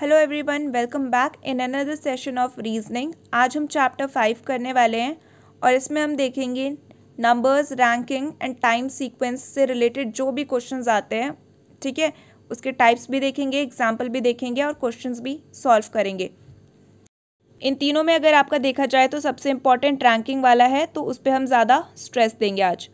Hello everyone welcome back in another session of reasoning आज हम chapter five करने वाले हैं और इसमें हम देखेंगे numbers ranking and time sequence से रिलेटेड जो भी क्वेश्चंस आते हैं ठीक है उसके टाइप्स भी देखेंगे एग्जाम्पल भी देखेंगे और क्वेश्चंस भी सॉल्व करेंगे इन तीनों में अगर आपका देखा जाए तो सबसे इम्पॉर्टेंट रैंकिंग वाला है तो उस पर हम ज़्यादा स्ट्रेस देंगे आज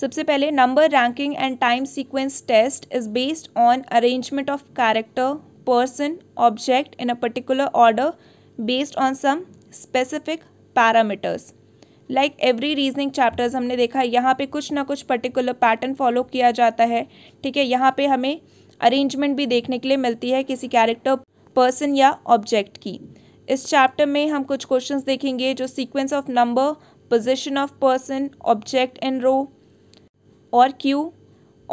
सबसे पहले number ranking and time sequence test is based on arrangement of character person object in a particular order based on some specific parameters like every reasoning chapters हमने देखा यहाँ पे कुछ ना कुछ पर्टिकुलर पैटर्न फॉलो किया जाता है ठीक है यहाँ पे हमें अरेंजमेंट भी देखने के लिए मिलती है किसी कैरेक्टर पर्सन या ऑब्जेक्ट की इस चैप्टर में हम कुछ क्वेश्चंस देखेंगे जो sequence of number position of person object and row queue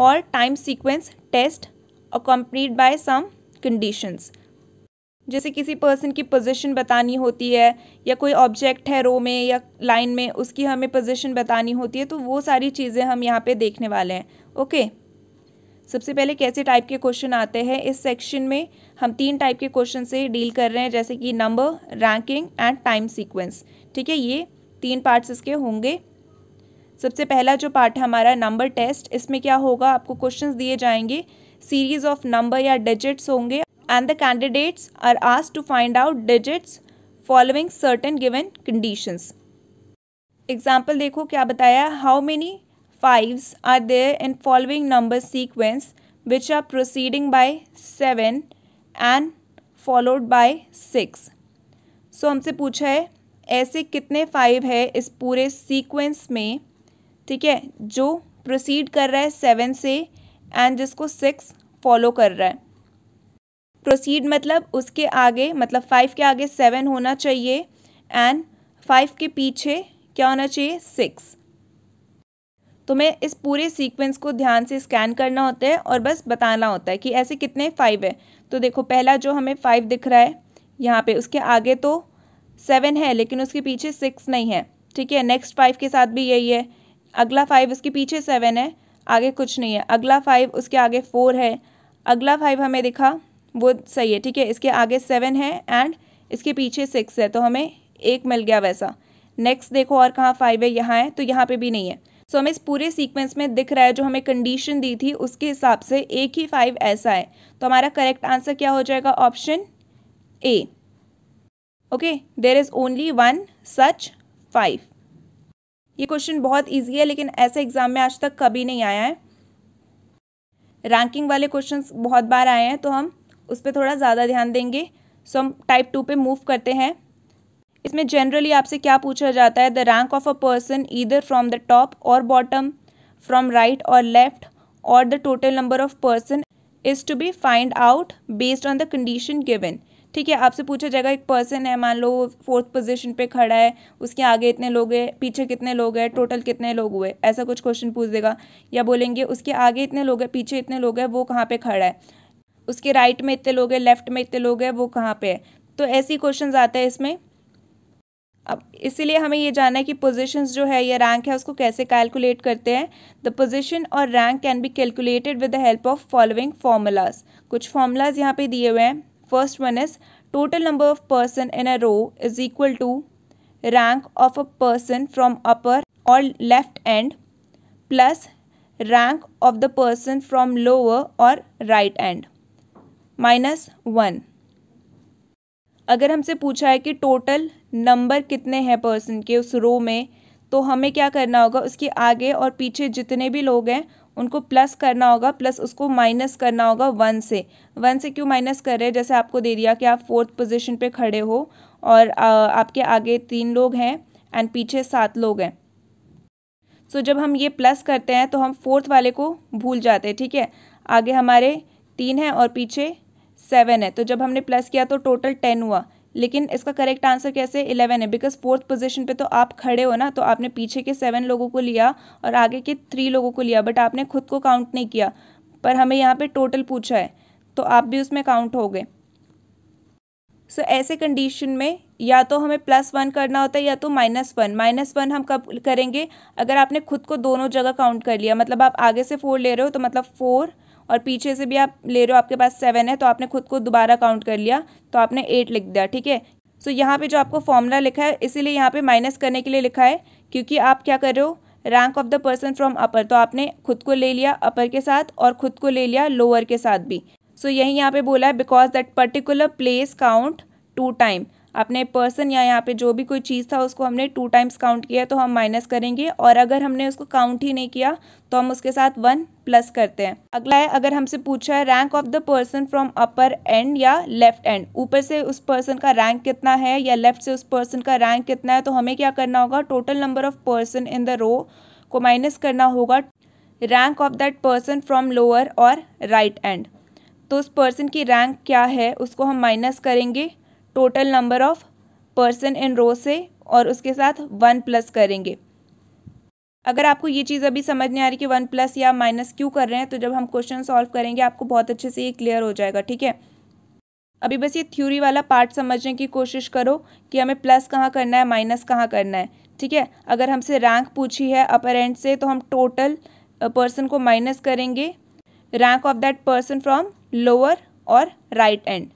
और टाइम सीक्वेंस टेस्ट और कम्प्लीट बाय सम कंडीशंस जैसे किसी पर्सन की पोजीशन बतानी होती है या कोई ऑब्जेक्ट है रो में या लाइन में उसकी हमें पोजीशन बतानी होती है तो वो सारी चीज़ें हम यहाँ पे देखने वाले हैं ओके सबसे पहले कैसे टाइप के क्वेश्चन आते हैं इस सेक्शन में हम तीन टाइप के क्वेश्चन से डील कर रहे हैं जैसे कि number ranking and time sequence ठीक है ये तीन पार्ट्स इसके होंगे सबसे पहला जो पार्ट है हमारा नंबर टेस्ट इसमें क्या होगा आपको क्वेश्चंस दिए जाएंगे सीरीज ऑफ नंबर या डिजिट्स होंगे एंड द कैंडिडेट्स आर आज to find out digits following certain given conditions example देखो क्या बताया how many fives are there in following number sequence which are proceeding by seven and followed by six so हमसे पूछा है ऐसे कितने five है इस पूरे सीक्वेंस में ठीक है जो प्रोसीड कर रहा है सेवन से एंड जिसको सिक्स फॉलो कर रहा है प्रोसीड मतलब उसके आगे मतलब फाइव के आगे सेवन होना चाहिए एंड फाइव के पीछे क्या होना चाहिए सिक्स तो मैं इस पूरे सीक्वेंस को ध्यान से स्कैन करना होता है और बस बताना होता है कि ऐसे कितने फाइव है तो देखो पहला जो हमें फाइव दिख रहा है यहाँ पे उसके आगे तो सेवन है लेकिन उसके पीछे सिक्स नहीं है ठीक है नेक्स्ट फाइव के साथ भी यही है अगला फाइव उसके पीछे सेवन है आगे कुछ नहीं है अगला फाइव उसके आगे फोर है अगला फाइव हमें दिखा वो सही है ठीक है इसके आगे सेवन है एंड इसके पीछे सिक्स है तो हमें एक मिल गया वैसा नेक्स्ट देखो और कहाँ फाइव है यहाँ है तो यहाँ पे भी नहीं है सो so, हमें इस पूरे सीक्वेंस में दिख रहा है जो हमें कंडीशन दी थी उसके हिसाब से एक ही फाइव ऐसा है तो हमारा करेक्ट आंसर क्या हो जाएगा option A okay there is only one such five ये क्वेश्चन बहुत ईजी है लेकिन ऐसे एग्जाम में आज तक कभी नहीं आया है रैंकिंग वाले क्वेश्चन बहुत बार आए हैं तो हम उस पर थोड़ा ज़्यादा ध्यान देंगे सो हम टाइप टू पे मूव करते हैं इसमें जनरली आपसे क्या पूछा जाता है the rank of a person either from the top और बॉटम फ्रॉम राइट और लेफ्ट और the total number of person is to be find out based on the condition given ठीक है आपसे पूछा जाएगा एक पर्सन है मान लो फोर्थ पोजीशन पे खड़ा है उसके आगे इतने लोग हैं पीछे कितने लोग हैं टोटल कितने लोग हुए ऐसा कुछ क्वेश्चन पूछ देगा या बोलेंगे उसके आगे इतने लोग हैं पीछे इतने लोग हैं वो कहाँ पर खड़ा है उसके राइट में इतने लोग हैं लेफ्ट में इतने लोग हैं वो कहाँ पर है तो ऐसे क्वेश्चन आते हैं इसमें अब इसीलिए हमें ये जानना है कि पोजीशंस जो है या रैंक है उसको कैसे कैलकुलेट करते हैं द पोजीशन और rank can be calculated with the help of following formulas कुछ फार्मूलाज यहाँ पे दिए हुए हैं First one is total number of person in a row is equal to rank of a person from upper or left end plus rank of the person from lower or right end minus one अगर हमसे पूछा है कि total number कितने हैं person के उस रो में तो हमें क्या करना होगा उसके आगे और पीछे जितने भी लोग हैं उनको प्लस करना होगा प्लस उसको माइनस करना होगा वन से वन से क्यों माइनस कर रहे हैं जैसे आपको दे दिया कि आप फोर्थ पोजीशन पे खड़े हो और आपके आगे तीन लोग हैं एंड पीछे सात लोग हैं सो so, जब हम ये प्लस करते हैं तो हम फोर्थ वाले को भूल जाते हैं ठीक है आगे हमारे तीन हैं और पीछे सेवन है तो जब हमने प्लस किया तो टोटल टेन हुआ लेकिन इसका करेक्ट आंसर कैसे इलेवन है बिकॉज फोर्थ पोजिशन पे तो आप खड़े हो ना तो आपने पीछे के सेवन लोगों को लिया और आगे के थ्री लोगों को लिया बट आपने खुद को काउंट नहीं किया पर हमें यहाँ पे टोटल पूछा है तो आप भी उसमें काउंट हो गए सो so, ऐसे कंडीशन में या तो हमें प्लस वन करना होता है या तो माइनस वन माइनस वन हम कब करेंगे अगर आपने खुद को दोनों जगह काउंट कर लिया मतलब आप आगे से फोर ले रहे हो तो मतलब फोर और पीछे से भी आप ले रहे हो आपके पास सेवन है तो आपने खुद को दोबारा काउंट कर लिया तो आपने एट लिख दिया ठीक है सो so, यहाँ पे जो आपको फॉर्मूला लिखा है इसीलिए यहाँ पे माइनस करने के लिए लिखा है क्योंकि आप क्या कर रहे हो rank of the person from upper तो आपने खुद को ले लिया अपर के साथ और खुद को ले लिया लोअर के साथ भी सो so, यही यहाँ पे बोला है because that particular place count two time अपने पर्सन या यहाँ पे जो भी कोई चीज़ था उसको हमने टू टाइम्स काउंट किया तो हम माइनस करेंगे और अगर हमने उसको काउंट ही नहीं किया तो हम उसके साथ वन प्लस करते हैं अगला है अगर हमसे पूछा है rank of the person from upper end या लेफ्ट एंड ऊपर से उस पर्सन का रैंक कितना है या लेफ्ट से उस पर्सन का रैंक कितना है तो हमें क्या करना होगा total number of person in the row को माइनस करना होगा rank of that person from lower और राइट एंड तो उस पर्सन की रैंक क्या है उसको हम माइनस करेंगे total number of person in row से और उसके साथ वन प्लस करेंगे अगर आपको ये चीज़ अभी समझ नहीं आ रही कि वन प्लस या माइनस क्यों कर रहे हैं तो जब हम क्वेश्चन सॉल्व करेंगे आपको बहुत अच्छे से ये क्लियर हो जाएगा ठीक है अभी बस ये थ्योरी वाला पार्ट समझने की कोशिश करो कि हमें प्लस कहाँ करना है माइनस कहाँ करना है ठीक है अगर हमसे रैंक पूछी है अपर एंड से तो हम टोटल पर्सन को माइनस करेंगे rank of that person from lower और right end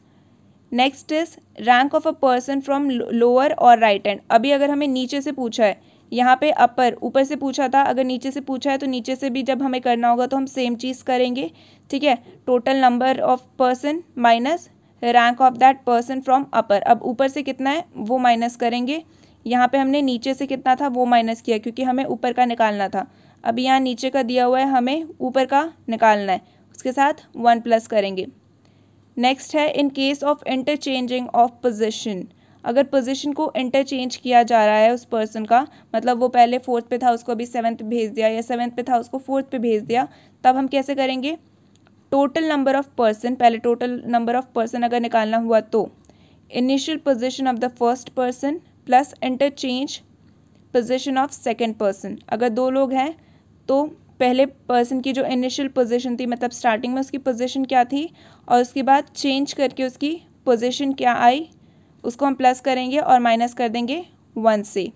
next is rank of a person from lower और राइट हैंड अभी अगर हमें नीचे से पूछा है यहाँ पे अपर ऊपर से पूछा था अगर नीचे से पूछा है तो नीचे से भी जब हमें करना होगा तो हम सेम चीज़ करेंगे ठीक है total number of person minus rank of that person from upper अब ऊपर से कितना है वो माइनस करेंगे यहाँ पे हमने नीचे से कितना था वो माइनस किया क्योंकि हमें ऊपर का निकालना था अब यहाँ नीचे का दिया हुआ है हमें ऊपर का निकालना है उसके साथ वन प्लस करेंगे नेक्स्ट है in case of interchanging of position अगर पोजीशन को इंटरचेंज किया जा रहा है उस पर्सन का मतलब वो पहले फोर्थ पे था उसको अभी सेवन्थ भेज दिया या सेवन्थ पे था उसको फोर्थ पे भेज दिया तब हम कैसे करेंगे टोटल नंबर ऑफ पर्सन पहले टोटल नंबर ऑफ पर्सन अगर निकालना हुआ तो initial position of the first person plus interchange position of second person अगर दो लोग हैं तो पहले पर्सन की जो इनिशियल पोजीशन थी मतलब स्टार्टिंग में उसकी पोजीशन क्या थी और उसके बाद चेंज करके उसकी पोजीशन क्या आई उसको हम प्लस करेंगे और माइनस कर देंगे वन से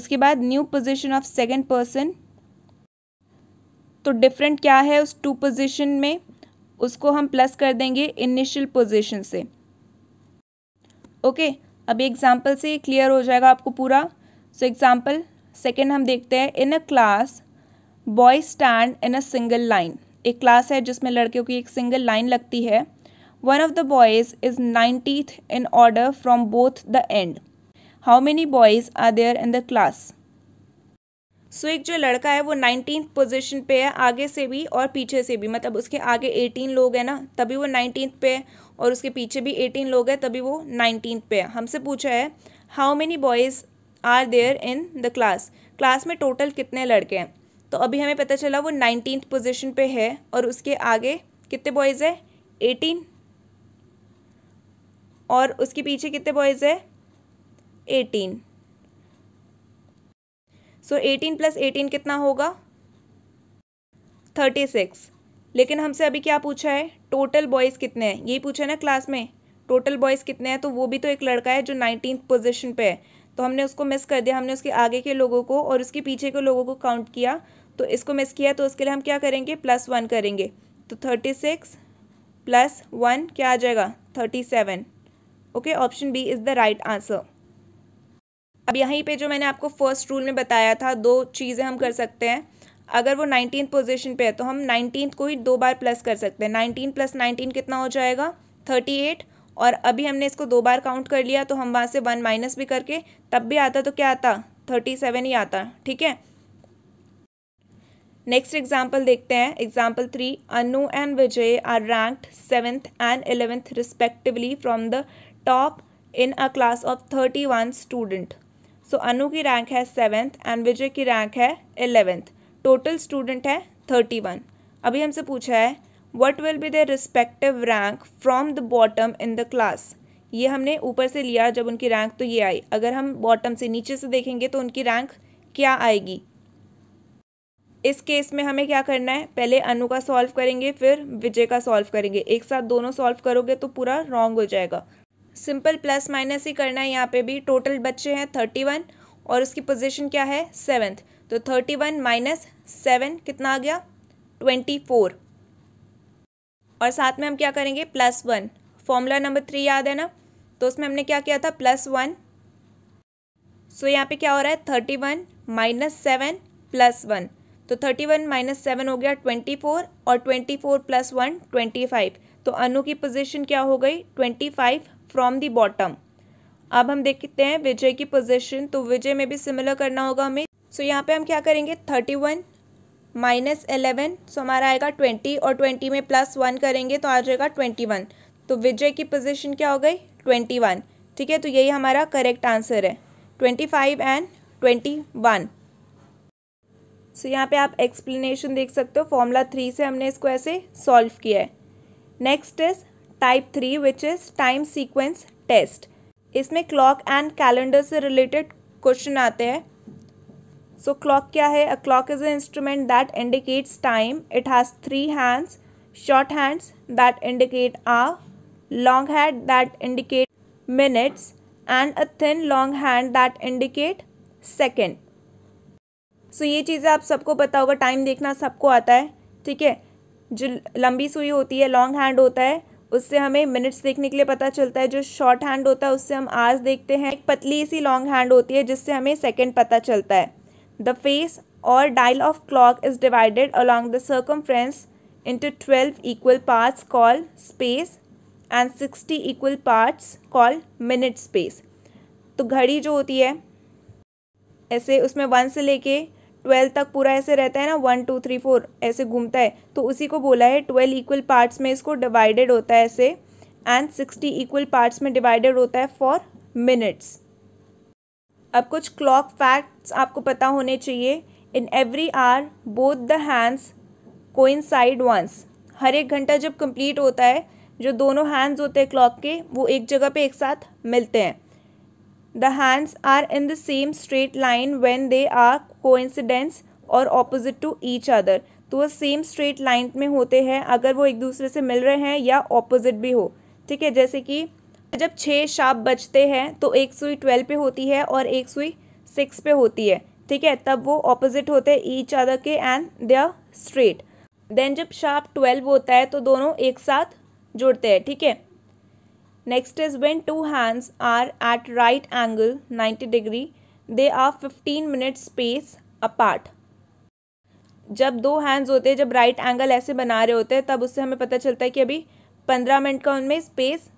उसके बाद new position of second person तो डिफरेंट क्या है उस टू पोजीशन में उसको हम प्लस कर देंगे इनिशियल पोजीशन से ओके अब अभी से क्लियर हो जाएगा आपको पूरा सो एग्ज़ाम्पल सेकेंड हम देखते हैं in a class boy stand in a single line एक क्लास है जिसमें लड़कियों की एक सिंगल लाइन लगती है one of the boys is ninetieth in order from both the end how many boys are there in the class so एक जो लड़का है वो नाइनटीन पोजिशन पे है आगे से भी और पीछे से भी मतलब उसके आगे एटीन लोग हैं ना तभी वो नाइनटीन पे है और उसके पीछे भी एटीन लोग हैं तभी वो नाइनटीन पे है हमसे पूछा है how many boys are there in the class class में टोटल कितने लड़के हैं तो अभी हमें पता चला वो नाइनटीन पोजिशन पे है और उसके आगे कितने बॉयज़ है एटीन और उसके पीछे कितने बॉयज़ है eighteen so eighteen plus eighteen कितना होगा थर्टी सिक्स लेकिन हमसे अभी क्या पूछा है टोटल बॉयज़ कितने हैं यही पूछा है ना क्लास में टोटल बॉयज़ कितने हैं तो वो भी तो एक लड़का है जो नाइनटीन पोजिशन पे है तो हमने उसको मिस कर दिया हमने उसके आगे के लोगों को और उसके पीछे के लोगों को काउंट किया तो इसको मिस किया तो उसके लिए हम क्या करेंगे प्लस वन करेंगे तो थर्टी सिक्स प्लस वन क्या आ जाएगा thirty seven okay option B is the right answer अब यहीं पे जो मैंने आपको फर्स्ट रूल में बताया था दो चीज़ें हम कर सकते हैं अगर वो नाइनटीन पोजिशन पर है तो हम नाइनटीन को ही दो बार प्लस कर सकते हैं नाइनटीन प्लस नाइनटीन कितना हो जाएगा थर्टी एट और अभी हमने इसको दो बार काउंट कर लिया तो हम वहाँ से वन माइनस भी करके तब भी आता तो क्या आता थर्टी सेवन ही आता ठीक है नेक्स्ट एग्जाम्पल देखते हैं example three Anu and Vijay are ranked seventh and eleventh respectively from the top in a class of thirty one student so Anu की रैंक है सेवेंथ एंड विजय की रैंक है एलेवेंथ टोटल स्टूडेंट है थर्टी वन अभी हमसे पूछा है what will be their respective rank from the bottom in the class ये हमने ऊपर से लिया जब उनकी रैंक तो ये आई अगर हम बॉटम से नीचे से देखेंगे तो उनकी रैंक क्या आएगी इस केस में हमें क्या करना है पहले अनु का सॉल्व करेंगे फिर विजय का सॉल्व करेंगे एक साथ दोनों सॉल्व करोगे तो पूरा रॉन्ग हो जाएगा सिंपल प्लस माइनस ही करना है यहाँ पे भी टोटल बच्चे हैं थर्टी वन और उसकी पोजीशन क्या है सेवन्थ तो थर्टी वन माइनस सेवन कितना आ गया ट्वेंटी फोर और साथ में हम क्या करेंगे plus one formula number three याद है ना तो उसमें हमने क्या किया था प्लस वन सो यहाँ पे क्या हो रहा है thirty one minus seven plus one तो थर्टी वन माइनस सेवन हो गया ट्वेंटी फोर और twenty four plus one twenty five तो अनु की पोजीशन क्या हो गई twenty five from the bottom अब हम देखते हैं विजय की पोजीशन तो विजय में भी सिमिलर करना होगा हमें सो so, यहाँ पे हम क्या करेंगे thirty one minus eleven so हमारा आएगा ट्वेंटी और ट्वेंटी में प्लस वन करेंगे तो आ जाएगा ट्वेंटी वन तो विजय की पोजीशन क्या हो गई ट्वेंटी वन ठीक है तो यही हमारा करेक्ट आंसर है twenty five and twenty one so यहाँ पे आप एक्सप्लेनेशन देख सकते हो फॉर्मूला थ्री से हमने इसको ऐसे सॉल्व किया है next is type three which is time sequence test इसमें क्लॉक एंड कैलेंडर से रिलेटेड क्वेश्चन आते हैं सो क्लॉक क्या है a clock is a instrument that indicates time it has three hands short hands that indicate a long hand that indicate minutes and a thin long hand that indicate second so ये चीज़ें आप सबको पता होगा time देखना सबको आता है ठीक है जो लंबी सुई होती है लॉन्ग हैंड होता है उससे हमें मिनट्स देखने के लिए पता चलता है जो शॉर्ट हैंड होता है उससे हम आज देखते हैं एक पतली सी लॉन्ग हैंड होती है जिससे हमें सेकेंड पता चलता है द फेस और dial of clock is divided along the friends into twelve equal parts call space and sixty equal parts call minute space तो घड़ी जो होती है ऐसे उसमें वन से लेके ट्वेल्व तक पूरा ऐसे रहता है ना वन टू थ्री फोर ऐसे घूमता है तो उसी को बोला है ट्वेल्व इक्वल पार्ट्स में इसको डिवाइडेड होता है ऐसे एंड सिक्सटी इक्वल पार्ट्स में डिवाइडेड होता है फॉर मिनट्स अब कुछ क्लॉक फैक्ट्स आपको पता होने चाहिए in every hour both the hands coincide once हर एक घंटा जब कंप्लीट होता है जो दोनों हैंड्स होते हैं क्लॉक के वो एक जगह पे एक साथ मिलते हैं The hands are in the same straight line when they are coincidence और opposite to each other. तो वो सेम स्ट्रेट लाइन में होते हैं अगर वो एक दूसरे से मिल रहे हैं या ऑपोजिट भी हो ठीक है जैसे कि जब छः शाप बचते हैं तो एक सुई ट्वेल्व पे होती है और एक सुई सिक्स पे होती है ठीक है तब वो ऑपोजिट होते हैं ईच अदर के and they are straight then जब शाप ट्वेल्व होता है तो दोनों एक साथ जुड़ते हैं ठीक है थीके? Next is when two hands are at right angle 90 degree, they are 15 minute space apart. जब दो हैंड्स होते हैं जब राइट right एंगल ऐसे बना रहे होते हैं तब उससे हमें पता चलता है कि अभी पंद्रह मिनट का उनमें स्पेस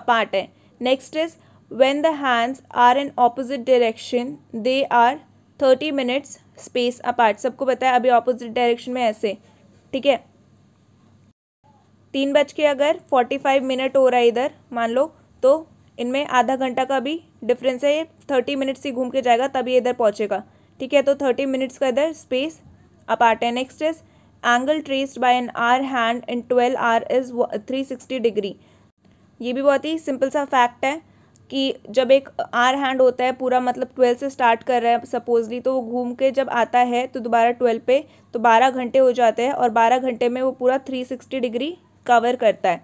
अपार्ट है next is when the hands are in opposite direction they are thirty minutes space apart सबको पता है अभी ऑपोजिट डायरेक्शन में ऐसे ठीक है तीन बज के अगर फोर्टी फाइव मिनट हो रहा है इधर मान लो तो इनमें आधा घंटा का भी डिफरेंस है ये थर्टी मिनट्स ही घूम के जाएगा तभी इधर पहुँचेगा ठीक है तो थर्टी मिनट्स का इधर स्पेस अपार्ट है next is angle traced by an hour hand in twelve hour is three sixty degree ये भी बहुत ही सिंपल सा फैक्ट है कि जब एक आर हैंड होता है पूरा मतलब ट्वेल्व से स्टार्ट कर रहा है सपोजली तो वो घूम के जब आता है तो दोबारा ट्वेल्व पे तो बारह घंटे हो जाते हैं और बारह घंटे में वो पूरा थ्री सिक्सटी डिग्री कवर करता है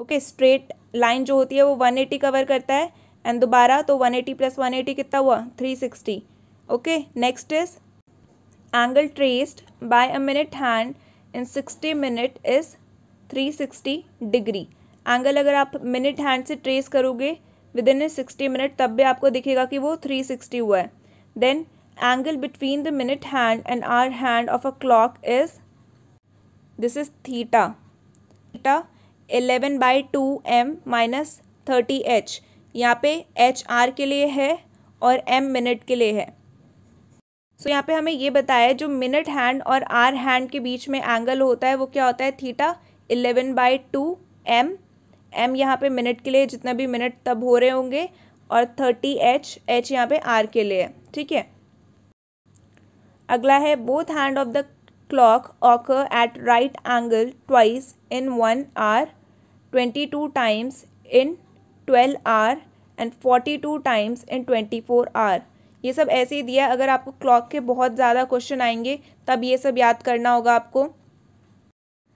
ओके स्ट्रेट लाइन जो होती है वो वन एटी कवर करता है एंड दोबारा तो one eighty plus one eighty कितना हुआ three sixty okay next is angle traced by a minute hand in sixty minute is three sixty degree angle अगर आप मिनट हैंड से ट्रेस करोगे विद इन सिक्सटी मिनट तब भी आपको दिखेगा कि वो थ्री सिक्सटी हुआ है then angle between the minute hand and hour hand of a clock is this is theta theta eleven by two M minus thirty H यहाँ पे एच आर के लिए है और एम मिनट के लिए है सो so, यहाँ पे हमें ये बताया जो मिनट हैंड और आर हैंड के बीच में एंगल होता है वो क्या होता है theta eleven by two M M यहाँ पे मिनट के लिए जितना भी मिनट तब हो रहे होंगे और थर्टी एच एच यहाँ पे आर के लिए ठीक है अगला है both hand of the clock occur at right angle twice in 1 hour, 22 times in 12 hour and 42 times in 24 hour ये सब ऐसे ही दिया अगर आपको क्लॉक के बहुत ज़्यादा क्वेश्चन आएंगे तब ये सब याद करना होगा आपको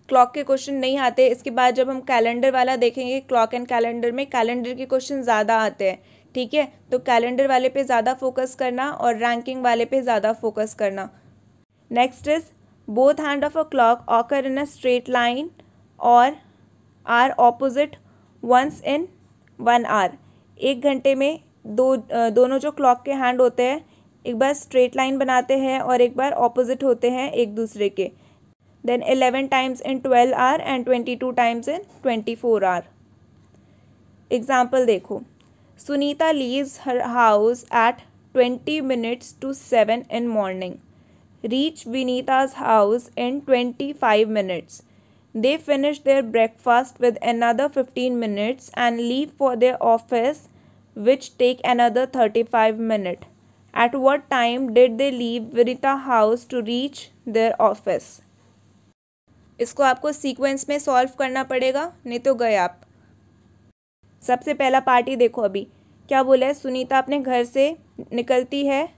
क्लॉक के क्वेश्चन नहीं आते इसके बाद जब हम कैलेंडर वाला देखेंगे क्लॉक एंड कैलेंडर में कैलेंडर के क्वेश्चन ज़्यादा आते हैं ठीक है तो कैलेंडर वाले पे ज़्यादा फोकस करना और रैंकिंग वाले पे ज़्यादा फोकस करना next is both hand of a clock occur in a straight line और are opposite once in one hour एक घंटे में दो दोनों जो क्लॉक के हैंड होते हैं एक बार स्ट्रेट लाइन बनाते हैं और एक बार ऑपोजिट होते हैं एक दूसरे के then eleven times in twelve hour and twenty two times in twenty four hour example देखो Sunita leaves her house at twenty minutes to seven in morning reach Vinita's house in twenty five minutes They finish their breakfast with another 15 minutes and leave for their office which take another 35 minutes. At what time did they leave Virita house to reach their office? इसको आपको sequence में solve करना पड़ेगा नहीं तो गए आप सबसे पहला पार्टी देखो अभी क्या बोला है सुनीता अपने घर से निकलती है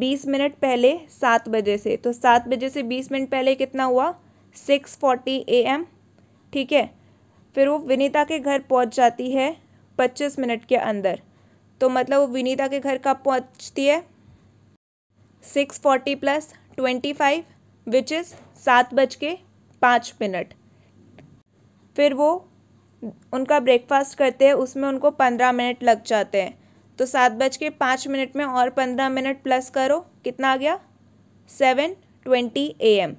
बीस मिनट पहले सात बजे से तो सात बजे से बीस मिनट पहले कितना हुआ सिक्स फोर्टी ए एम ठीक है फिर वो विनीता के घर पहुंच जाती है पच्चीस मिनट के अंदर तो मतलब वो विनीता के घर कब पहुंचती है six forty plus twenty five which is सात बज के पाँच मिनट फिर वो उनका ब्रेकफास्ट करते हैं उसमें उनको पंद्रह मिनट लग जाते हैं तो सात बज के पाँच मिनट में और पंद्रह मिनट प्लस करो कितना आ गया सेवन ट्वेंटी ए एम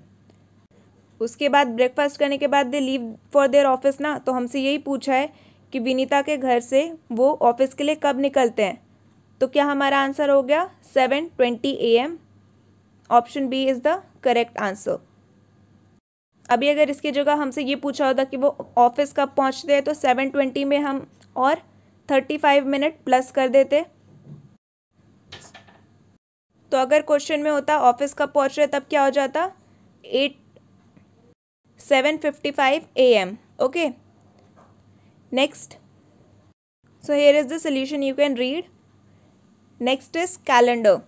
उसके बाद ब्रेकफास्ट करने के बाद they leave for their office ना तो हमसे यही पूछा है कि विनीता के घर से वो ऑफिस के लिए कब निकलते हैं तो क्या हमारा आंसर हो गया seven twenty A M option B is the correct answer अभी अगर इसकी जगह हमसे ये पूछा होता कि वो ऑफिस कब पहुँचते हैं तो सेवन ट्वेंटी में हम और थर्टी फाइव मिनट प्लस कर देते तो अगर क्वेश्चन में होता ऑफिस कब पहुँच रहे तब क्या हो जाता at 7.55 am. Okay. Next. So here is the solution you can read. Next is calendar.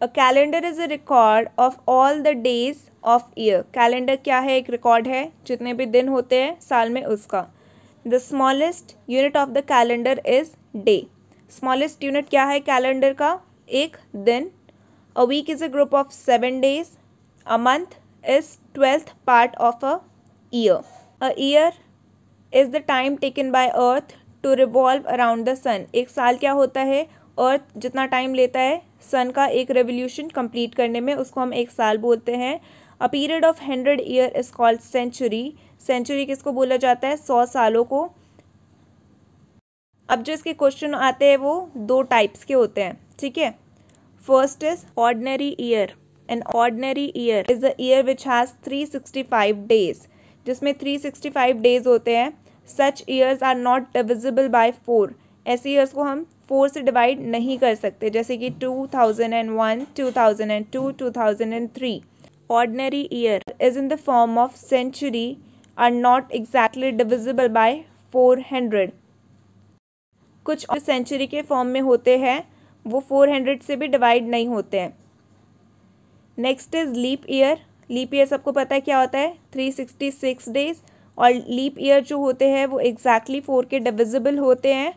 A calendar is a record of all the days of year. Calendar क्या है एक record है जितने भी दिन होते हैं साल में उसका The smallest unit of the calendar is day. Smallest unit क्या है calendar का एक दिन A week is a group of seven days. A month is 12th part of a year. A year is the time taken by earth to revolve around the sun. एक साल क्या होता है अर्थ जितना टाइम लेता है सन का एक रेवोल्यूशन कंप्लीट करने में उसको हम एक साल बोलते हैं a period of hundred year is called century century किसको बोला जाता है सौ सालों को अब जो इसके क्वेश्चन आते हैं वो दो टाइप्स के होते हैं ठीक है first is ordinary year an ordinary year is year year which has three sixty five days जिसमें थ्री सिक्सटी फाइव डेज होते हैं such years are not divisible by four ऐसे ईयर्स को हम फोर से डिवाइड नहीं कर सकते जैसे कि two thousand and one two thousand and two two thousand and three ordinary year is in the form of century are not exactly divisible by four hundred कुछ सेंचुरी के फॉर्म में होते हैं वो फोर हंड्रेड से भी divide नहीं होते हैं next is leap year leap year सबको पता है क्या होता है थ्री सिक्सटी सिक्स डेज और लीप ईयर जो होते हैं वो एग्जैक्टली फोर के डिविजिबल होते हैं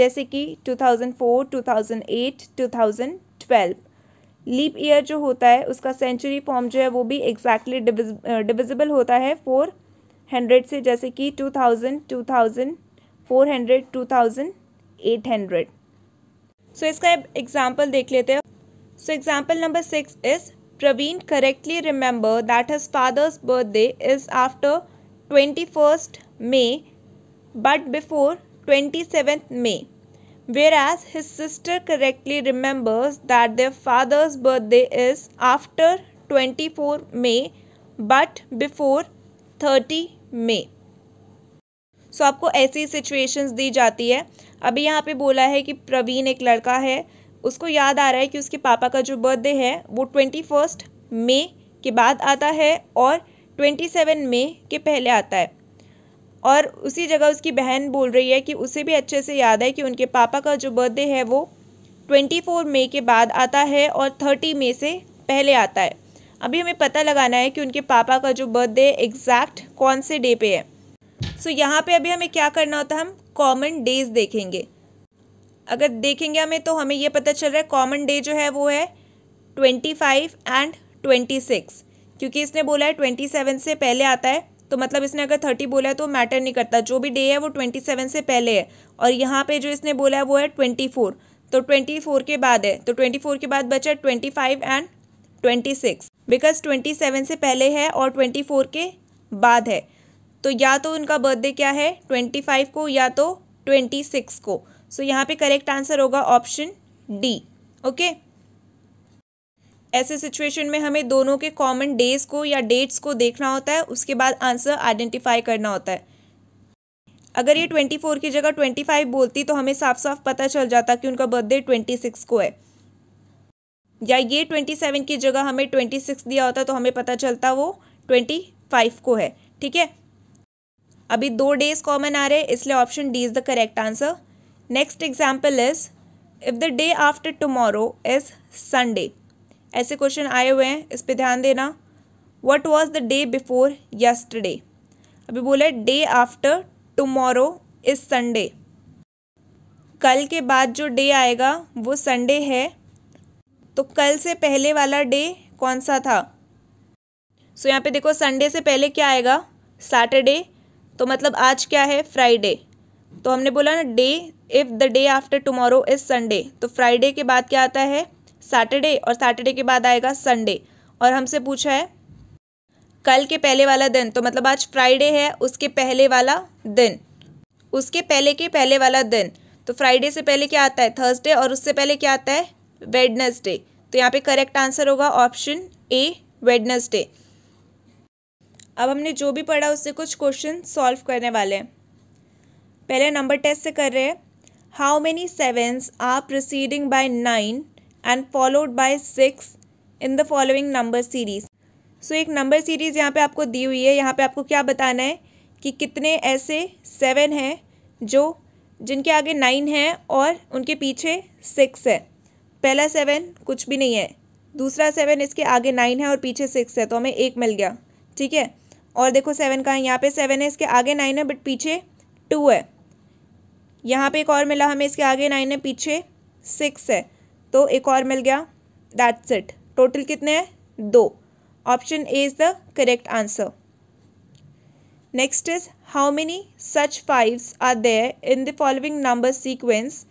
जैसे कि two thousand four two thousand eight two thousand twelve leap year जो होता है उसका सेंचुरी फॉर्म जो है वो भी एग्जैक्टली डिविजिबल होता है फोर हंड्रेड से जैसे कि two thousand two thousand four hundred two thousand eight hundred so इसका एग्जाम्पल देख लेते हैं so example number six is Praveen correctly remember that his father's birthday is after 21st May but before 27th May, whereas his sister correctly remembers that their father's birthday is after 24 May but before 30 May. So so, आपको ऐसी situations दी जाती है अभी यहाँ पे बोला है कि प्रवीण एक लड़का है उसको याद आ रहा है कि उसके पापा का जो बर्थडे है वो ट्वेंटी फर्स्ट मे के बाद आता है और ट्वेंटी सेवन मे के पहले आता है और उसी जगह उसकी बहन बोल रही है कि उसे भी अच्छे से याद है कि उनके पापा का जो बर्थडे है वो ट्वेंटी फोर मे के बाद आता है और थर्टी मे से पहले आता है अभी हमें पता लगाना है कि उनके पापा का जो बर्थडे एग्जैक्ट कौन से डे पे है सो so, यहाँ पे अभी हमें क्या करना होता है हम कॉमन डेज देखेंगे अगर देखेंगे हमें तो हमें ये पता चल रहा है कॉमन डे जो है वो है twenty five and twenty six क्योंकि इसने बोला है ट्वेंटी सेवन से पहले आता है तो मतलब इसने अगर थर्टी बोला है तो मैटर नहीं करता जो भी डे है वो ट्वेंटी सेवन से पहले है और यहाँ पे जो इसने बोला है वो है ट्वेंटी फोर तो ट्वेंटी फोर के बाद है तो ट्वेंटी फोर के बाद बचा twenty five and twenty six because twenty seven से पहले है और ट्वेंटी फोर के बाद है तो या तो उनका बर्थडे क्या है ट्वेंटी फाइव को या तो ट्वेंटी सिक्स को सो यहाँ पे करेक्ट आंसर होगा ऑप्शन डी ओके ऐसे सिचुएशन में हमें दोनों के कॉमन डेज को या डेट्स को देखना होता है उसके बाद आंसर आइडेंटिफाई करना होता है अगर ये ट्वेंटी फोर की जगह ट्वेंटी फाइव बोलती तो हमें साफ साफ पता चल जाता कि उनका बर्थडे ट्वेंटी सिक्स को है या ये ट्वेंटी सेवन की जगह हमें ट्वेंटी सिक्स दिया होता तो हमें पता चलता वो ट्वेंटी फाइव को है ठीक है अभी दो डेज कॉमन आ रहे हैं इसलिए option D is the correct answer next example is if the day after tomorrow is Sunday ऐसे क्वेश्चन आए हुए हैं इस पर ध्यान देना what was the day before yesterday अभी बोले day after tomorrow is Sunday कल के बाद जो डे आएगा वो संडे है तो कल से पहले वाला डे कौन सा था सो so, यहाँ पे देखो संडे से पहले क्या आएगा सैटरडे तो मतलब आज क्या है फ्राइडे तो हमने बोला ना day if the day after tomorrow is Sunday तो फ्राइडे के बाद क्या आता है सैटरडे और सैटरडे के बाद आएगा संडे और हमसे पूछा है कल के पहले वाला दिन तो मतलब आज फ्राइडे है उसके पहले वाला दिन उसके पहले के पहले वाला दिन तो फ्राइडे से पहले क्या आता है थर्सडे और उससे पहले क्या आता है वेडनेसडे तो यहाँ पे करेक्ट आंसर होगा ऑप्शन ए वेडनेसडे अब हमने जो भी पढ़ा उससे कुछ क्वेश्चन सॉल्व करने वाले हैं पहले नंबर टेस्ट से कर रहे हैं how many sevens are proceeding by nine and followed by six in the following number series so एक नंबर सीरीज़ यहाँ पे आपको दी हुई है यहाँ पे आपको क्या बताना है कि कितने ऐसे सेवन हैं जो जिनके आगे नाइन है और उनके पीछे सिक्स है पहला सेवन कुछ भी नहीं है दूसरा सेवन इसके आगे नाइन है और पीछे सिक्स है तो हमें एक मिल गया ठीक है और देखो सेवन का है यहाँ पे सेवन है इसके आगे नाइन है बट पीछे टू है यहाँ पे एक और मिला हमें इसके आगे नाइन है पीछे सिक्स है तो एक और मिल गया दैट्स इट टोटल कितने हैं दो option A is the correct answer next is how many such fives are there in the following number sequence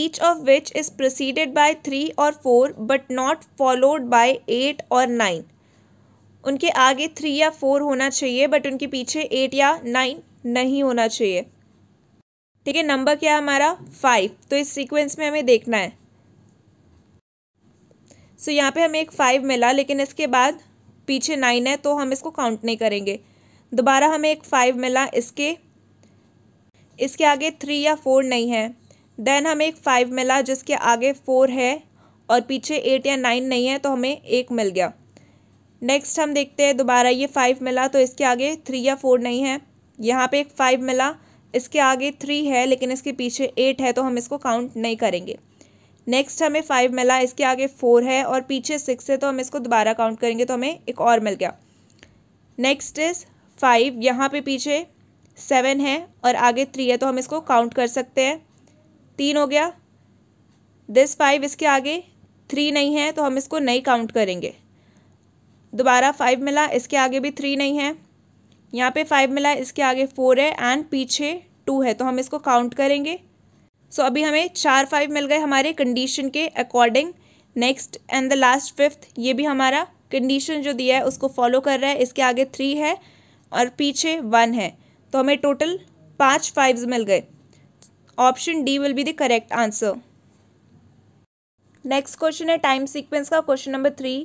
each of which is proceeded by three और four but not followed by eight और nine उनके आगे three या four होना चाहिए but उनके पीछे eight या नाइन नहीं होना चाहिए ठीक है नंबर क्या है हमारा फाइव तो इस सीक्वेंस में हमें देखना है सो so, यहाँ पे हमें एक फाइव मिला लेकिन इसके बाद पीछे नाइन है तो हम इसको काउंट नहीं करेंगे दोबारा हमें एक फाइव मिला इसके इसके आगे थ्री या फोर नहीं है देन हमें एक फाइव मिला जिसके आगे फोर है और पीछे एट या नाइन नहीं है तो हमें एक मिल गया नेक्स्ट हम देखते हैं दोबारा ये फाइव मिला तो इसके आगे थ्री या फोर नहीं है यहाँ पे एक फाइव मिला इसके आगे थ्री है लेकिन इसके पीछे एट है तो हम इसको काउंट नहीं करेंगे नेक्स्ट हमें फाइव मिला इसके आगे फोर है और पीछे सिक्स है तो हम इसको दोबारा काउंट करेंगे तो हमें एक और मिल गया नेक्स्ट इज़ फाइव यहाँ पे पीछे सेवन है और आगे थ्री है तो हम इसको काउंट कर सकते हैं तीन हो गया दिस फाइव इसके आगे थ्री नहीं है तो हम इसको नहीं काउंट करेंगे दोबारा फाइव मिला इसके आगे भी थ्री नहीं है यहाँ पे फाइव मिला इसके आगे फोर है एंड पीछे टू है तो हम इसको काउंट करेंगे सो so, अभी हमें चार फाइव मिल गए हमारे कंडीशन के according next and the last fifth ये भी हमारा कंडीशन जो दिया है उसको फॉलो कर रहा है इसके आगे थ्री है और पीछे वन है तो हमें टोटल पाँच फाइव्स मिल गए option D will be the correct answer next question है टाइम सीक्वेंस का question number three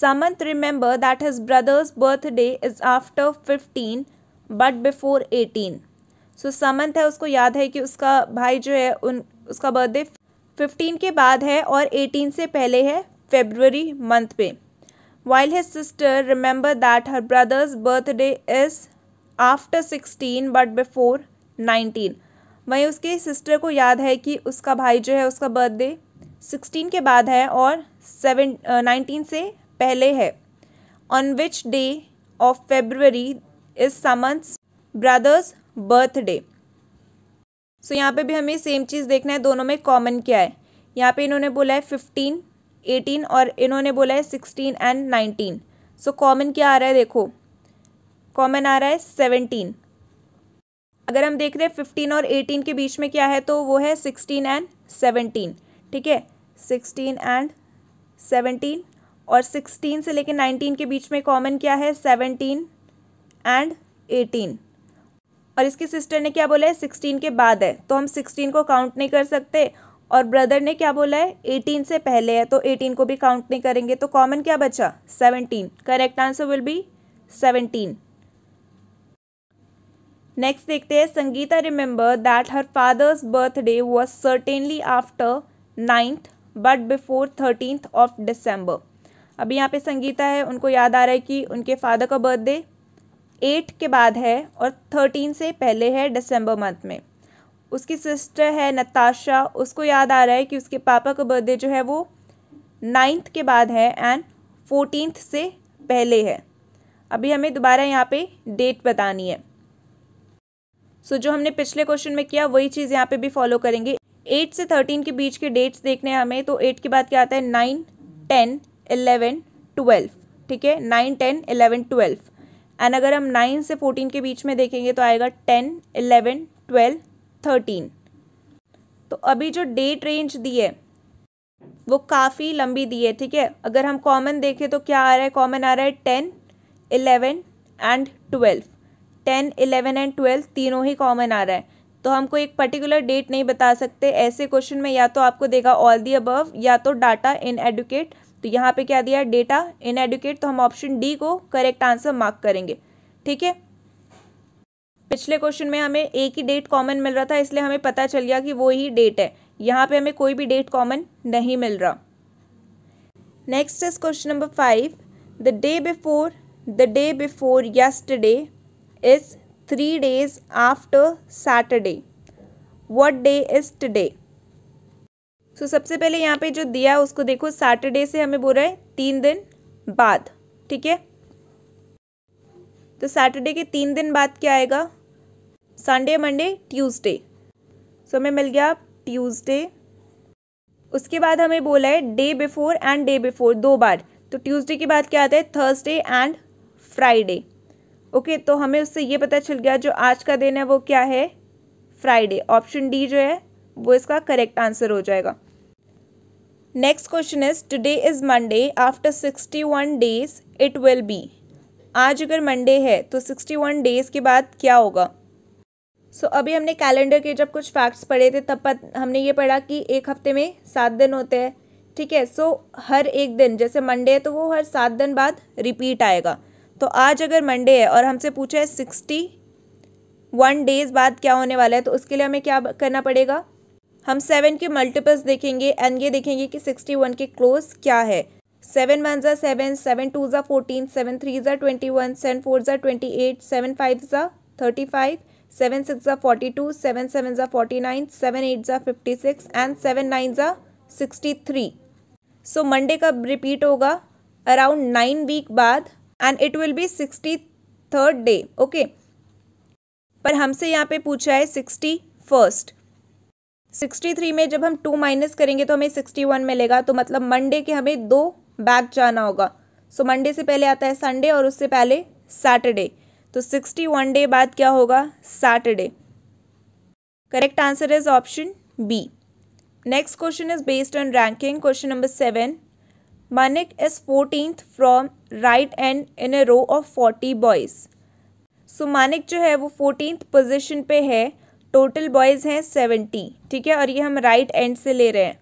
Samant remember that his brother's birthday is after fifteen but before eighteen so Samant है उसको याद है कि उसका भाई जो है उन उसका बर्थडे फिफ्टीन के बाद है और एटीन से पहले है फेबररी मंथ पे while his sister remember that her brother's birthday is after sixteen but before nineteen वहीं उसके सिस्टर को याद है कि उसका भाई जो है उसका बर्थडे सिक्सटीन के बाद है और सेवन नाइनटीन से पहले है on which day of February is Samant's brother's birthday so यहाँ पे भी हमें सेम चीज़ देखना है दोनों में कॉमन क्या है यहाँ पे इन्होंने बोला है फिफ्टीन एटीन और इन्होंने बोला है sixteen and nineteen so common क्या आ रहा है देखो कॉमन आ रहा है सेवनटीन अगर हम देख रहे हैं फिफ्टीन और एटीन के बीच में क्या है तो वो है सिक्सटीन एंड सेवनटीन ठीक है सिक्सटीन एंड सेवनटीन और सिक्सटीन से लेकर नाइनटीन के बीच में कॉमन क्या है सेवनटीन एंड एटीन और इसकी सिस्टर ने क्या बोला है सिक्सटीन के बाद है तो हम सिक्सटीन को काउंट नहीं कर सकते और ब्रदर ने क्या बोला है एटीन से पहले है तो एटीन को भी काउंट नहीं करेंगे तो कॉमन क्या बचा seventeen correct answer will be seventeen next देखते हैं Sangeeta remember that her father's birthday was certainly after ninth but before thirteenth of December अभी यहाँ पे संगीता है उनको याद आ रहा है कि उनके फादर का बर्थडे एट के बाद है और थर्टीन से पहले है दिसंबर मंथ में उसकी सिस्टर है नताशा उसको याद आ रहा है कि उसके पापा का बर्थडे जो है वो नाइन्थ के बाद है एंड फोर्टीन से पहले है अभी हमें दोबारा यहाँ पे डेट बतानी है सो so, जो हमने पिछले क्वेश्चन में किया वही चीज़ यहाँ पे भी फॉलो करेंगे एट से थर्टीन के बीच के डेट्स देखने हैं हमें तो एट के बाद क्या आता है नाइन टेन एलेवन ट्वेल्व ठीक है nine ten eleven twelve and अगर हम नाइन से फोर्टीन के बीच में देखेंगे तो आएगा टेन इलेवन ट्वेल्व थर्टीन तो अभी जो डेट रेंज दी है वो काफ़ी लंबी दी है ठीक है अगर हम कॉमन देखें तो क्या आ रहा है कॉमन आ रहा है ten eleven and twelve ten eleven and twelve तीनों ही कॉमन आ रहा है तो हमको एक पर्टिकुलर डेट नहीं बता सकते ऐसे क्वेश्चन में या तो आपको देगा ऑल दी अबव या तो डाटा इन एडुकेट तो यहाँ पे क्या दिया है डेटा एडुकेट तो हम ऑप्शन डी को करेक्ट आंसर मार्क करेंगे ठीक है पिछले क्वेश्चन में हमें एक ही डेट कॉमन मिल रहा था इसलिए हमें पता चल गया कि वो ही डेट है यहाँ पे हमें कोई भी डेट कॉमन नहीं मिल रहा next is question number five the day before the day before yesterday is three days after Saturday what day is today so so, सबसे पहले यहाँ पे जो दिया उसको देखो सैटरडे से हमें बोल रहा है तीन दिन बाद ठीक है तो सैटरडे के तीन दिन बाद क्या आएगा संडे मंडे ट्यूसडे सो हमें मिल गया ट्यूसडे उसके बाद हमें बोला है day before and day before दो बार तो ट्यूसडे के बाद क्या आता है थर्सडे एंड फ्राइडे ओके तो हमें उससे ये पता चल गया जो आज का दिन है वो क्या है फ्राइडे ऑप्शन डी जो है वो इसका करेक्ट आंसर हो जाएगा next question is today is Monday after sixty one days it will be आज अगर मंडे है तो सिक्सटी वन डेज के बाद क्या होगा सो so, अभी हमने कैलेंडर के जब कुछ फैक्ट्स पढ़े थे तब हमने ये पढ़ा कि एक हफ्ते में सात दिन होते हैं ठीक है सो so, हर एक दिन जैसे मंडे है तो वो हर सात दिन बाद रिपीट आएगा तो आज अगर मंडे है और हमसे पूछा है सिक्सटी वन डेज़ बाद क्या होने वाला है तो उसके लिए हमें क्या करना पड़ेगा हम सेवन के मल्टीपल्स देखेंगे एंड ये देखेंगे कि सिक्सटी वन के क्लोज क्या है सेवन वन ज़ा सेवन सेवन टू ज़ा फोर्टीन सेवन थ्री ज़ा ट्वेंटी वन सेवन फोर ज़ा ट्वेंटी एट सेवन फाइव ज़ा थर्टी फाइव सेवन सिक्स ज़ा फोर्टी टू सेवन सेवन ज़ा फोर्टी नाइन सेवन एट ज़ा fifty six and seven nine ज़ा sixty three so Monday कब repeat होगा around nine week बाद and it will be sixty third day okay पर हमसे यहाँ पे पूछा है सिक्सटी फर्स्ट 63 में जब हम टू माइनस करेंगे तो हमें 61 मिलेगा तो मतलब मंडे के हमें दो बैक जाना होगा सो मंडे से पहले आता है संडे और उससे पहले सैटरडे तो 61 डे बाद क्या होगा Saturday correct answer is option B next question is based on ranking question number seven Manik is fourteen from right end in a row of forty boys so Manik जो है वो फोर्टीन पोजिशन पे है total boys हैं seventy ठीक है और ये हम राइट एंड से ले रहे हैं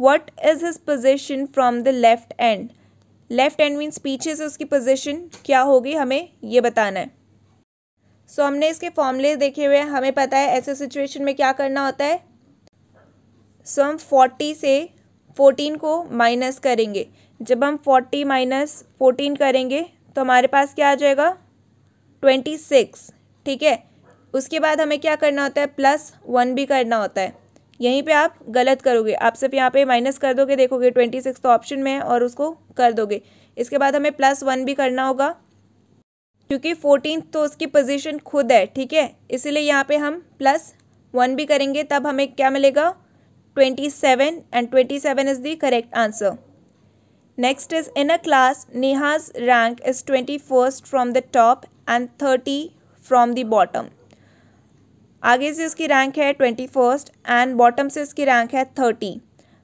what is his position from the left end left end means पीछे से उसकी पोजिशन क्या होगी हमें ये बताना है सो so, हमने इसके फॉर्मूले देखे हुए हैं हमें पता है ऐसे सिचुएशन में क्या करना होता है सो so, हम फोर्टी से फोर्टीन को माइनस करेंगे जब हम फोर्टी माइनस फोर्टीन करेंगे तो हमारे पास क्या आ जाएगा ट्वेंटी सिक्स ठीक है उसके बाद हमें क्या करना होता है प्लस वन भी करना होता है यहीं पे आप गलत करोगे आप सिर्फ यहाँ पे माइनस कर दोगे देखोगे ट्वेंटी सिक्स तो ऑप्शन में है और उसको कर दोगे इसके बाद हमें प्लस वन भी करना होगा क्योंकि फोर्टीन तो उसकी पोजीशन खुद है ठीक है इसीलिए यहाँ पे हम प्लस वन भी करेंगे तब हमें क्या मिलेगा twenty seven and twenty seven is the correct answer next is in a class Neha's rank is twenty first from the top and thirty from the bottom आगे से इसकी रैंक है ट्वेंटी फर्स्ट एंड बॉटम से इसकी rank है thirty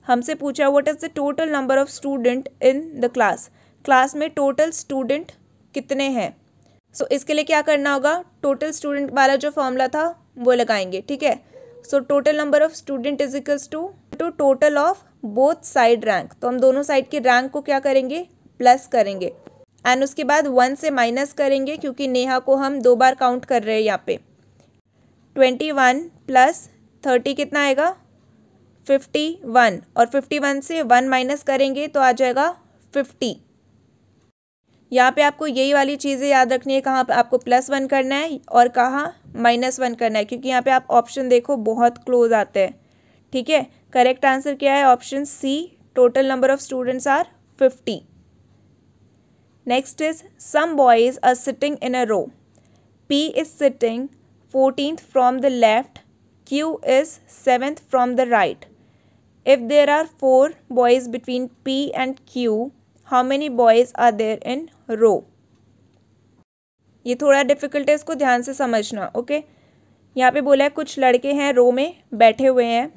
हमसे पूछा what is the total number of student in the class class में टोटल स्टूडेंट कितने हैं सो so, इसके लिए क्या करना होगा टोटल स्टूडेंट वाला जो फॉर्मूला था वो लगाएंगे ठीक है so total number of student is equals to to total of both side rank तो हम दोनों साइड की रैंक को क्या करेंगे प्लस करेंगे एंड उसके बाद वन से माइनस करेंगे क्योंकि नेहा को हम दो बार काउंट कर रहे हैं यहाँ पे ट्वेंटी वन प्लस थर्टी कितना आएगा फिफ्टी वन और फिफ्टी वन से वन माइनस करेंगे तो आ जाएगा फिफ्टी यहाँ पे आपको यही वाली चीज़ें याद रखनी है कहाँ पर आपको प्लस वन करना है और कहाँ माइनस वन करना है क्योंकि यहाँ पे आप ऑप्शन देखो बहुत क्लोज आते हैं ठीक है करेक्ट आंसर क्या है option C total number of students are fifty next is some boys are sitting in a row P is sitting fourteenth from the left q is seventh from the right if there are four boys between p and q how many boys are there in row ये थोड़ा difficult है इसको ध्यान से समझना okay यहाँ पे बोला है कुछ लड़के हैं रो में बैठे हुए हैं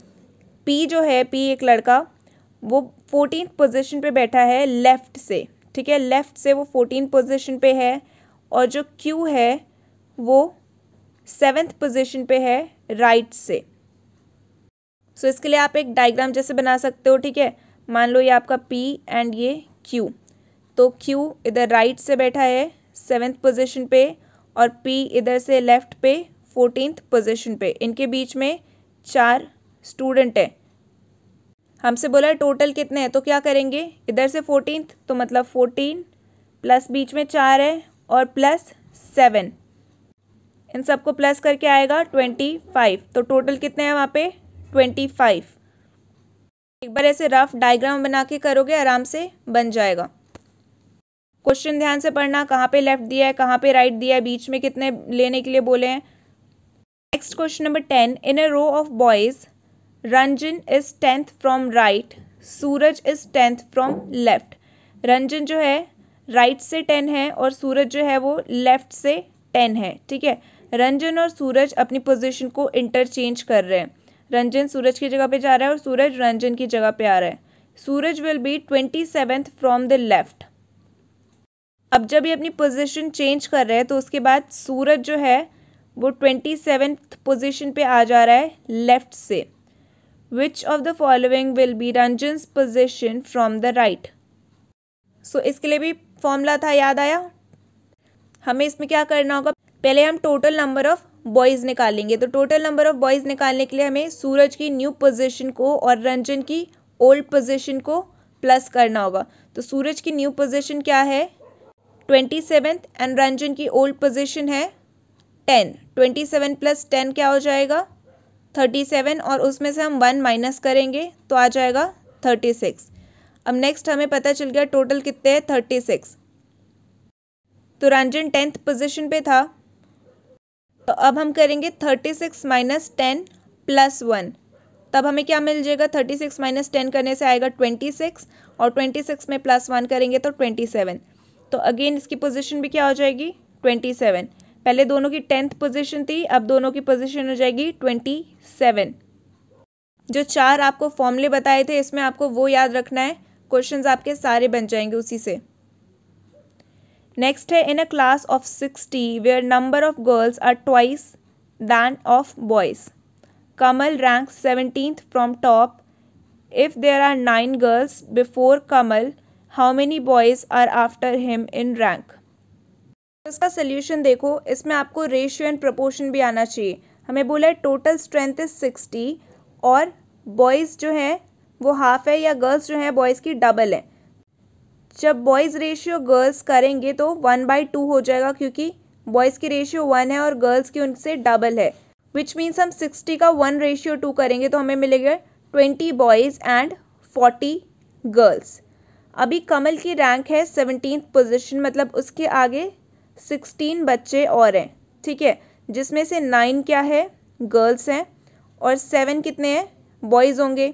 पी जो है पी एक लड़का वो फोर्टीन पोजीशन पे बैठा है लेफ़्ट से ठीक है लेफ़्ट से वो फोर्टीन पोजीशन पे है और जो क्यू है वो सेवेंथ पोजिशन पे है राइट से सो so, इसके लिए आप एक डायग्राम जैसे बना सकते हो ठीक है मान लो ये आपका पी एंड ये क्यू तो क्यू इधर राइट से बैठा है सेवेंथ पोजिशन पे और पी इधर से लेफ्ट पे फोर्टीनथ पोजिशन पे इनके बीच में चार स्टूडेंट हैं हमसे बोला है टोटल कितने हैं तो क्या करेंगे इधर से फोर्टीनथ तो मतलब फोर्टीन प्लस बीच में चार है और प्लस सेवन इन सबको प्लस करके आएगा ट्वेंटी फाइव तो टोटल कितने हैं वहाँ पे ट्वेंटी फाइव एक बार ऐसे रफ डायग्राम बना के करोगे आराम से बन जाएगा क्वेश्चन ध्यान से पढ़ना कहाँ पे लेफ्ट दिया है कहाँ पे राइट दिया है बीच में कितने लेने के लिए बोले हैं next question number ten in a row of boys Ranjan is tenth from right Suraj is tenth from left Ranjan जो है राइट right से टेन है और सूरज जो है वो लेफ्ट से टेन है ठीक है रंजन और सूरज अपनी पोजीशन को इंटरचेंज कर रहे हैं रंजन सूरज की जगह पे जा रहा है और सूरज रंजन की जगह पे आ रहा है Suraj will be twenty seventh from the left अब जब ये अपनी पोजीशन चेंज कर रहे हैं तो उसके बाद सूरज जो है वो ट्वेंटी सेवेंथ पोजिशन पे आ जा रहा है लेफ्ट से which of the following will be Ranjan position from the right so इसके लिए भी फॉर्मूला था याद आया हमें इसमें क्या करना होगा पहले हम टोटल नंबर ऑफ़ बॉयज़ निकालेंगे तो टोटल नंबर ऑफ़ बॉयज़ निकालने के लिए हमें सूरज की न्यू पोजीशन को और रंजन की ओल्ड पोजीशन को प्लस करना होगा तो सूरज की न्यू पोजीशन क्या है ट्वेंटी सेवेंथ एंड रंजन की ओल्ड पोजीशन है ten twenty seven plus ten क्या हो जाएगा थर्टी सेवन और उसमें से हम वन माइनस करेंगे तो आ जाएगा थर्टी सिक्स अब नेक्स्ट हमें पता चल गया टोटल कितने हैं थर्टी सिक्स तो रंजन टेंथ पोजिशन पर था तो अब हम करेंगे thirty six minus ten plus one तब हमें क्या मिल जाएगा थर्टी सिक्स माइनस टेन करने से आएगा ट्वेंटी सिक्स और ट्वेंटी सिक्स में प्लस वन करेंगे तो ट्वेंटी सेवन तो अगेन इसकी पोजीशन भी क्या हो जाएगी ट्वेंटी सेवन पहले दोनों की टेंथ पोजीशन थी अब दोनों की पोजीशन हो जाएगी ट्वेंटी सेवन जो चार आपको फॉर्मूले बताए थे इसमें आपको वो याद रखना है क्वेश्चंस आपके सारे बन जाएंगे उसी से नेक्स्ट है in a class of sixty where number of girls are twice than of boys Kamal rank seventeen from top if there are nine girls before Kamal how many boys are after him in rank इसका solution देखो इसमें आपको ratio and proportion भी आना चाहिए हमें बोला है टोटल स्ट्रेंथ इज सिक्सटी और बॉयज़ जो हैं वो हाफ है या गर्ल्स जो हैं बॉयज़ की डबल है जब बॉयज़ रेशियो गर्ल्स करेंगे तो वन बाई टू हो जाएगा क्योंकि बॉयज़ की रेशियो वन है और गर्ल्स की उनसे डबल है विच मीन्स हम सिक्सटी का वन रेशियो टू करेंगे तो हमें मिलेगा twenty boys and forty girls अभी कमल की रैंक है सेवनटीन पोजिशन मतलब उसके आगे सिक्सटीन बच्चे और हैं ठीक है जिसमें से नाइन क्या है गर्ल्स हैं और सेवन कितने हैं बॉयज़ होंगे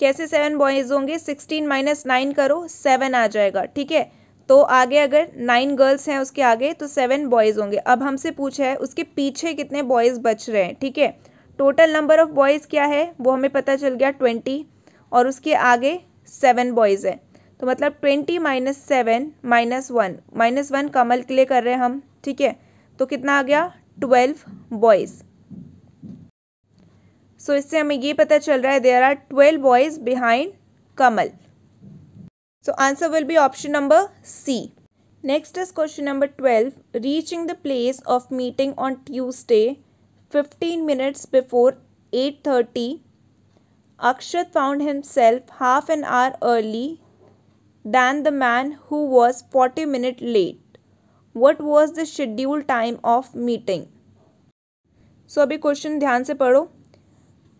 कैसे सेवन बॉयज़ होंगे सिक्सटीन माइनस नाइन करो सेवन आ जाएगा ठीक है तो आगे अगर नाइन गर्ल्स हैं उसके आगे तो सेवन बॉयज़ होंगे अब हमसे पूछा है उसके पीछे कितने बॉयज़ बच रहे हैं ठीक है टोटल नंबर ऑफ़ बॉयज़ क्या है वो हमें पता चल गया ट्वेंटी और उसके आगे सेवन बॉयज़ हैं तो मतलब twenty minus seven minus one minus one Kamal के लिए कर रहे हैं हम ठीक है तो कितना आ गया ट्वेल्व बॉयज़ सो इससे हमें ये पता चल रहा है there are twelve boys behind Kamal so answer will be option number C next is question number twelve reaching the place of meeting on Tuesday fifteen minutes before eight thirty Akshat found himself half an hour early than the man who was forty minute late what was the schedule time of meeting so अभी question ध्यान से पढ़ो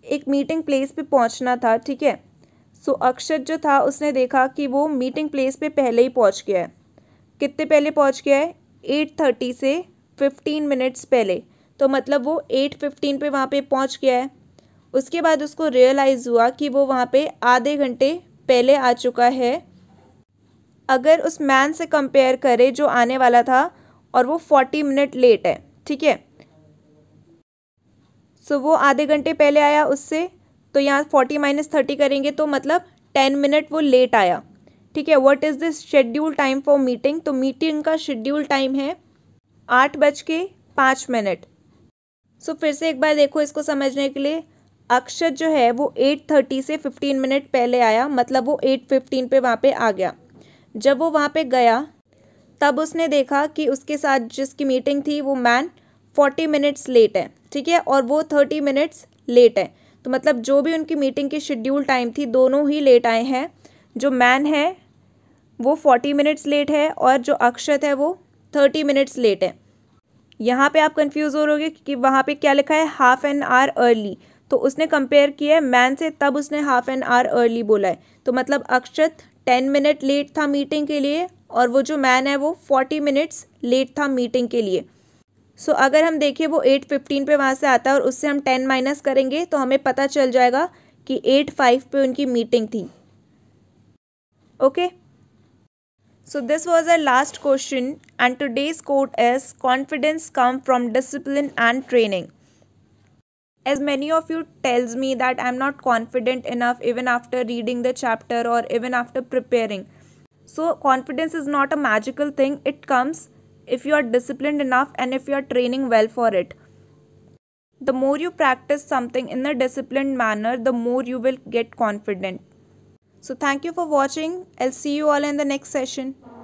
एक meeting place पे पहुंचना था ठीक है सो अक्षत जो था उसने देखा कि वो मीटिंग प्लेस पे पहले ही पहुंच गया है कितने पहले पहुंच गया है एट थर्टी से फिफ्टीन मिनट्स पहले तो मतलब वो एट फिफ्टीन पर वहाँ पर पहुँच गया है उसके बाद उसको रियलाइज़ हुआ कि वो वहाँ पर आधे घंटे पहले आ चुका है अगर उस मैन से कंपेयर करे जो आने वाला था और वो फोर्टी मिनट लेट है ठीक है सो वो आधे घंटे पहले आया उससे तो यहाँ फोर्टी माइनस थर्टी करेंगे तो मतलब टेन मिनट वो लेट आया ठीक है what is this schedule time for meeting तो मीटिंग का शेड्यूल टाइम है आठ बज के पाँच मिनट सो फिर से एक बार देखो इसको समझने के लिए अक्षत जो है वो एट थर्टी से फिफ्टीन मिनट पहले आया मतलब वो एट फिफ्टीन पर वहाँ पर आ गया जब वो वहाँ पर गया तब उसने देखा कि उसके साथ जिसकी मीटिंग थी वो मैन फोर्टी मिनट्स लेट है ठीक है और वो थर्टी मिनट्स लेट है तो मतलब जो भी उनकी मीटिंग की शेड्यूल टाइम थी दोनों ही लेट आए हैं जो मैन है वो फोर्टी मिनट्स लेट है और जो अक्षत है वो थर्टी मिनट्स लेट है यहाँ पे आप कंफ्यूज हो रोगे कि वहाँ पे क्या लिखा है हाफ एन आवर अर्ली तो उसने कंपेयर किया है मैन से तब उसने हाफ एन आवर अर्ली बोला है तो मतलब अक्षत टेन मिनट लेट था मीटिंग के लिए और वो जो मैन है वो फोर्टी मिनट्स लेट था मीटिंग के लिए सो so, अगर हम देखें वो एट फिफ्टीन पर वहाँ से आता है और उससे हम टेन माइनस करेंगे तो हमें पता चल जाएगा कि एट फाइव पे उनकी मीटिंग थी okay so this was a last question and today's code as confidence come from discipline and training as many of you tells me that I am not confident enough even after reading the chapter और even after preparing so confidence is not a magical thing it comes if you are disciplined enough and if you are training well for it the more you practice something in a disciplined manner the more you will get confident so thank you for watching i'll see you all in the next session